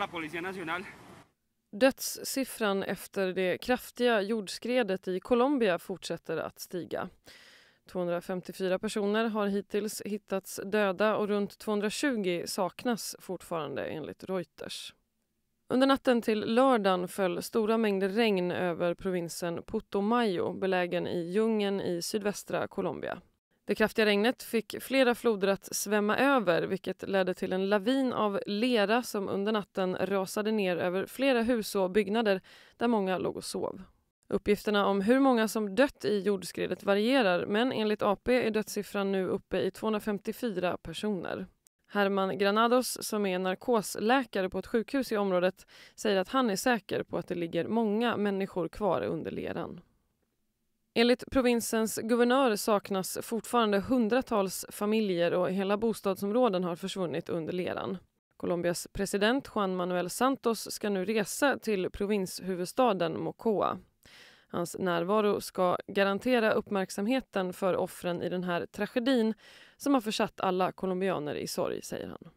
la Policía Nacional. Dödssiffran efter det kraftiga jordskredet i Colombia fortsätter att stiga. 254 personer har hittills hittats döda och runt 220 saknas fortfarande enligt Reuters. Under natten till lördagen föll stora mängder regn över provinsen Putumayo belägen i djungeln i sydvästra Colombia. Det kraftiga regnet fick flera floder att svämma över vilket ledde till en lavin av lera som under natten rasade ner över flera hus och byggnader där många låg och sov. Uppgifterna om hur många som dött i jordskredet varierar men enligt AP är dödssiffran nu uppe i 254 personer. Herman Granados, som är narkosläkare på ett sjukhus i området säger att han är säker på att det ligger många människor kvar under leran. Enligt provinsens guvernör saknas fortfarande hundratals familjer och hela bostadsområden har försvunnit under leran. Colombias president Juan Manuel Santos ska nu resa till provinshuvudstaden Mocoa. Hans närvaro ska garantera uppmärksamheten för offren i den här tragedin som har försatt alla colombianer i sorg, säger han.